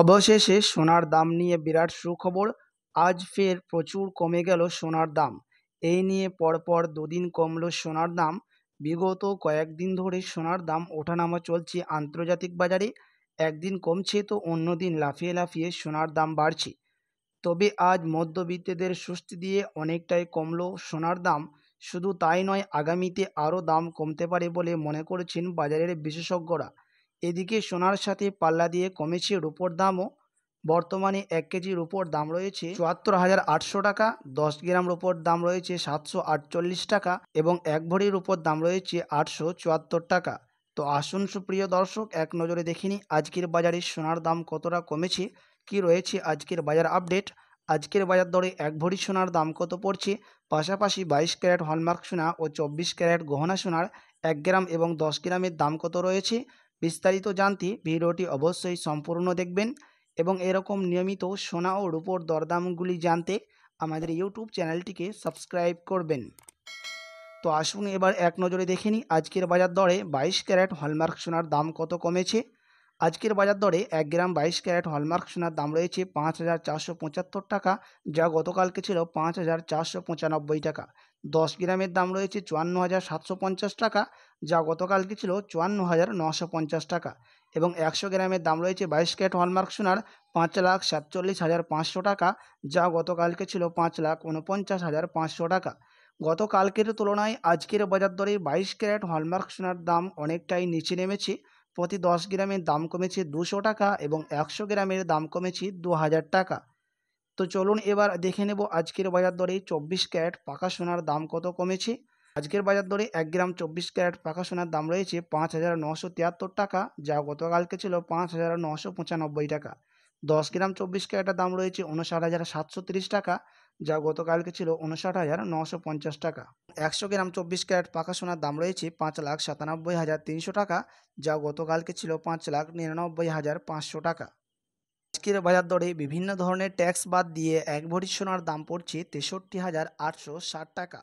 অবশেষে সোনার দাম নিয়ে বিরাট সুখবর আজ ফের প্রচুর কমে গেল সোনার দাম এই নিয়ে পরপর দুদিন কমল সোনার দাম বিগত কয়েকদিন ধরে সোনার দাম ওঠানামা চলছে আন্তর্জাতিক বাজারে একদিন কমছে তো অন্যদিন লাফিয়ে লাফিয়ে সোনার দাম বাড়ছে তবে আজ মধ্যবিত্তদের স্বস্তি দিয়ে অনেকটাই কমল সোনার দাম শুধু তাই নয় আগামীতে আরও দাম কমতে পারে বলে মনে করেছেন বাজারের বিশেষজ্ঞরা এদিকে সোনার সাথে পাল্লা দিয়ে কমেছে রুপোর দামও বর্তমানে এক কেজি রুপোর দাম রয়েছে চুয়াত্তর হাজার আটশো টাকা দশ গ্রাম রুপোর দাম রয়েছে সাতশো আটচল্লিশ টাকা এবং এক ভরি রুপোর দাম রয়েছে আটশো চুয়াত্তর টাকা তো আসুন সুপ্রিয় দর্শক এক নজরে দেখিনি আজকের বাজারে সোনার দাম কতটা কমেছে কি রয়েছে আজকের বাজার আপডেট আজকের বাজার দরে এক ভরি সোনার দাম কত পড়ছে পাশাপাশি বাইশ ক্যারেট হলমার্ক সোনা ও চব্বিশ ক্যারেট গহনা সোনার এক গ্রাম এবং দশ গ্রামের দাম কত রয়েছে বিস্তারিত জানতে ভিডিওটি অবশ্যই সম্পূর্ণ দেখবেন এবং এরকম নিয়মিত সোনা ও রূপোর দরদামগুলি জানতে আমাদের ইউটিউব চ্যানেলটিকে সাবস্ক্রাইব করবেন তো আসুন এবার এক নজরে দেখে আজকের বাজার দরে বাইশ ক্যারেট হলমার্ক সোনার দাম কত কমেছে আজকের বাজার দরে এক গ্রাম বাইশ ক্যারেট হলমার্ক সোনার দাম রয়েছে পাঁচ হাজার চারশো পঁচাত্তর টাকা যা গতকালকে ছিল পাঁচ হাজার চারশো পঁচানব্বই টাকা দশ গ্রামের দাম রয়েছে চুয়ান্ন হাজার সাতশো পঞ্চাশ টাকা যা গতকালকে ছিল চুয়ান্ন হাজার নশো পঞ্চাশ টাকা এবং একশো গ্রামের দাম রয়েছে বাইশ ক্যারেট হলমার্ক সোনার পাঁচ লাখ সাতচল্লিশ হাজার পাঁচশো টাকা যা গতকালকে ছিল পাঁচ লাখ উনপঞ্চাশ হাজার পাঁচশো টাকা গতকালকের তুলনায় আজকের বাজার দরে বাইশ ক্যারেট হলমার্ক সোনার দাম অনেকটাই নিচে নেমেছে প্রতি দশ গ্রামের দাম কমেছে দুশো টাকা এবং একশো গ্রামের দাম কমেছে দু হাজার টাকা তো চলুন এবার দেখে নেব আজকের বাজার দরে চব্বিশ ক্যারেট পাকা সোনার দাম কত কমেছে আজকের বাজার দরে এক গ্রাম চব্বিশ ক্যারেট পাকা সোনার দাম রয়েছে পাঁচ হাজার নশো তিয়াত্তর টাকা যা গতকালকে ছিল পাঁচ হাজার নশো পঁচানব্বই টাকা দশ গ্রাম চব্বিশ ক্যারেটের দাম রয়েছে উনষাট হাজার সাতশো তিরিশ টাকা যা গতকালকে ছিল উনষাট হাজার নশো পঞ্চাশ টাকা একশো গ্রাম চব্বিশ ক্যারেট পাকা সোনার দাম রয়েছে পাঁচ লাখ সাতানব্বই হাজার তিনশো টাকা যা গতকালকে ছিল পাঁচ লাখ নিরানব্বই হাজার পাঁচশো টাকা আজকের বাজার দরে বিভিন্ন ধরনের ট্যাক্স বাদ দিয়ে এক ভরি সোনার দাম পড়ছে তেষট্টি হাজার আটশো ষাট টাকা